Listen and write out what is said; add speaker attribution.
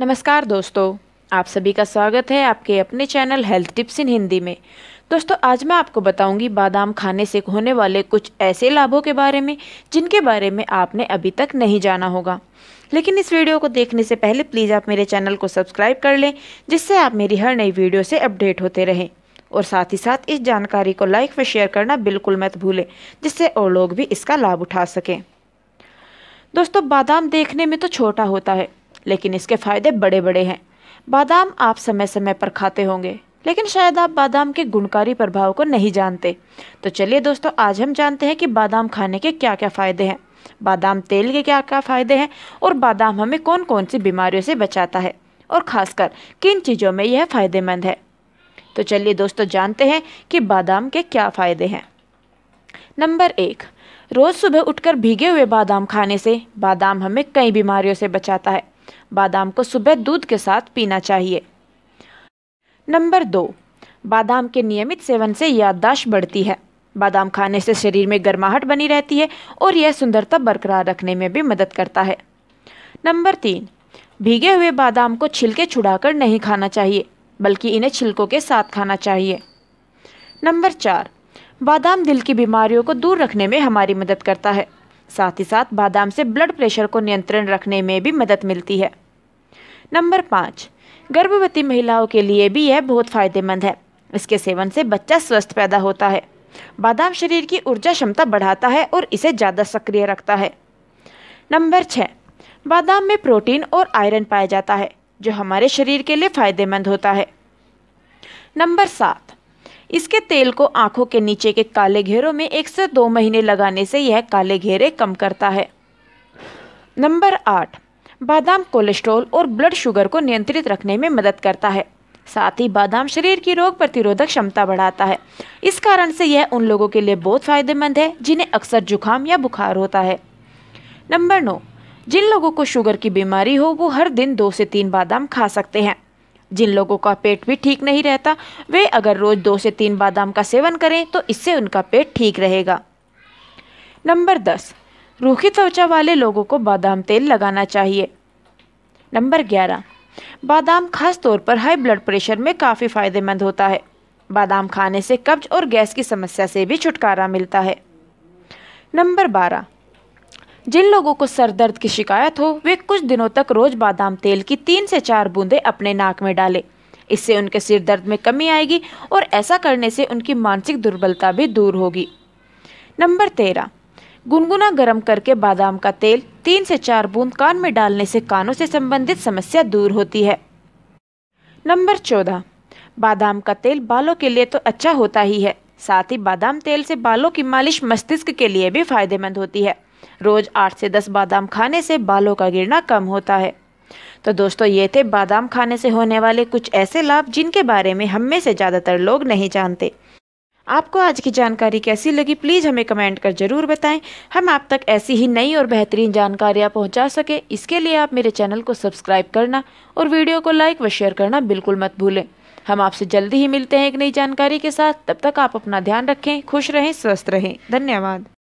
Speaker 1: नमस्कार दोस्तों आप सभी का स्वागत है आपके अपने channel health tips in Hindi में दोस्तों आज मैं आपको बताऊंगी बादाम खाने से होने वाले कुछ ऐसे लाभों के बारे में जिनके बारे में आपने अभी तक नहीं जाना होगा लेकिन इस वीडियो को देखने से पहले प्लीज़ आप मेरे चैनल को सब्सक्राइब कर लें जिससे आप मेरी हर नई वीडियो से अपडेट होते रहें और साथ ही साथ इस जानकारी को लाइक व शेयर करना बिल्कुल मत भूलें जिससे और लोग भी इसका लाभ उठा सकें दोस्तों बादाम देखने में तो छोटा होता है लेकिन इसके फ़ायदे बड़े बड़े हैं बादाम आप समय समय पर खाते होंगे लेकिन शायद आप बादाम के गुणकारी प्रभाव को नहीं जानते तो चलिए दोस्तों आज हम जानते हैं कि बादाम खाने के क्या क्या फ़ायदे हैं बादाम तेल के क्या क्या फ़ायदे हैं और बादाम हमें कौन कौन सी बीमारियों से बचाता है और ख़ासकर किन चीज़ों में यह फ़ायदेमंद है तो चलिए दोस्तों जानते हैं कि बादाम के क्या फ़ायदे हैं नंबर एक रोज़ सुबह उठकर भीगे हुए बादाम खाने से बादाम हमें कई बीमारियों से बचाता है बादाम को सुबह दूध के साथ पीना चाहिए नंबर दो बादाम के नियमित सेवन से याददाश्त बढ़ती है बादाम खाने से शरीर में गर्माहट बनी रहती है और यह सुंदरता बरकरार रखने में भी मदद करता है नंबर तीन भीगे हुए बादाम को छिलके छुड़ाकर नहीं खाना चाहिए बल्कि इन्हें छिलकों के साथ खाना चाहिए नंबर चार बादाम दिल की बीमारियों को दूर रखने में हमारी मदद करता है साथ ही साथ बादाम से ब्लड प्रेशर को नियंत्रण रखने में भी मदद मिलती है नंबर पाँच गर्भवती महिलाओं के लिए भी यह बहुत फायदेमंद है इसके सेवन से बच्चा स्वस्थ पैदा होता है बादाम शरीर की ऊर्जा क्षमता बढ़ाता है और इसे ज़्यादा सक्रिय रखता है नंबर छः बादाम में प्रोटीन और आयरन पाया जाता है जो हमारे शरीर के लिए फायदेमंद होता है नंबर सात इसके तेल को आंखों के नीचे के काले घेरों में एक से दो महीने लगाने से यह काले घेरे कम करता है नंबर आठ बादाम कोलेस्ट्रॉल और ब्लड शुगर को नियंत्रित रखने में मदद करता है साथ ही बादाम शरीर की रोग प्रतिरोधक क्षमता बढ़ाता है इस कारण से यह उन लोगों के लिए बहुत फायदेमंद है जिन्हें अक्सर जुकाम या बुखार होता है नंबर नौ जिन लोगों को शुगर की बीमारी हो वो हर दिन दो से तीन बादाम खा सकते हैं जिन लोगों का पेट भी ठीक नहीं रहता वे अगर रोज़ दो से तीन बादाम का सेवन करें तो इससे उनका पेट ठीक रहेगा नंबर दस रूखी त्वचा वाले लोगों को बादाम तेल लगाना चाहिए नंबर ग्यारह बादाम खास तौर पर हाई ब्लड प्रेशर में काफ़ी फायदेमंद होता है बादाम खाने से कब्ज और गैस की समस्या से भी छुटकारा मिलता है नंबर बारह जिन लोगों को सर दर्द की शिकायत हो वे कुछ दिनों तक रोज बादाम तेल की तीन से चार बूंदें अपने नाक में डालें इससे उनके सिर दर्द में कमी आएगी और ऐसा करने से उनकी मानसिक दुर्बलता भी दूर होगी नंबर तेरह गुनगुना गर्म करके बादाम का तेल तीन से चार बूंद कान में डालने से कानों से संबंधित समस्या दूर होती है नंबर चौदह बादाम का तेल बालों के लिए तो अच्छा होता ही है साथ ही बादाम तेल से बालों की मालिश मस्तिष्क के लिए भी फायदेमंद होती है रोज़ आठ से दस बादाम खाने से बालों का गिरना कम होता है तो दोस्तों ये थे बादाम खाने से होने वाले कुछ ऐसे लाभ जिनके बारे में हम में से ज़्यादातर लोग नहीं जानते आपको आज की जानकारी कैसी लगी प्लीज़ हमें कमेंट कर ज़रूर बताएं हम आप तक ऐसी ही नई और बेहतरीन जानकारियाँ पहुँचा सकें इसके लिए आप मेरे चैनल को सब्सक्राइब करना और वीडियो को लाइक व शेयर करना बिल्कुल मत भूलें हम आपसे जल्दी ही मिलते हैं एक नई जानकारी के साथ तब तक आप अपना ध्यान रखें खुश रहें स्वस्थ रहें धन्यवाद